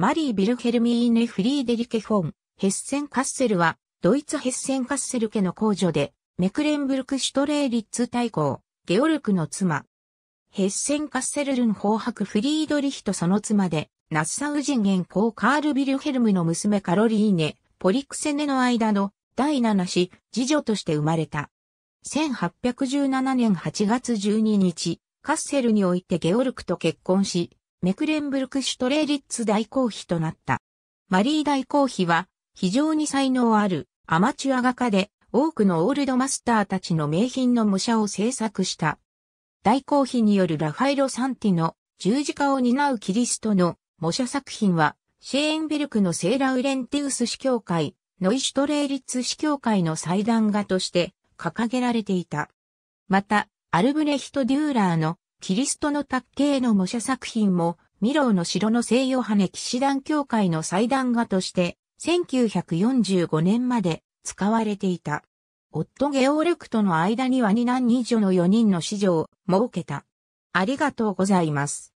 マリー・ビルヘルミーネ・フリーデリケ・フォン、ヘッセン・カッセルは、ドイツヘッセン・カッセル家の皇女で、メクレンブルク・シュトレーリッツ大公、ゲオルクの妻。ヘッセン・カッセルルン法ク・フリードリヒとその妻で、ナッサウ人元公カール・ビルヘルムの娘カロリーネ、ポリクセネの間の第七子、次女として生まれた。1817年8月12日、カッセルにおいてゲオルクと結婚し、メクレンブルクシュトレーリッツ大公妃となった。マリー大公妃は非常に才能あるアマチュア画家で多くのオールドマスターたちの名品の模写を制作した。大公妃によるラファエロ・サンティの十字架を担うキリストの模写作品はシェーンベルクのセーラウレンティウス司教会、ノイシュトレーリッツ司教会の祭壇画として掲げられていた。また、アルブレヒト・デューラーのキリストの卓系の模写作品も、ミローの城の西洋派ネ騎士団協会の祭壇画として、1945年まで使われていた。夫ゲオルクとの間には二男二女の4人の子女を設けた。ありがとうございます。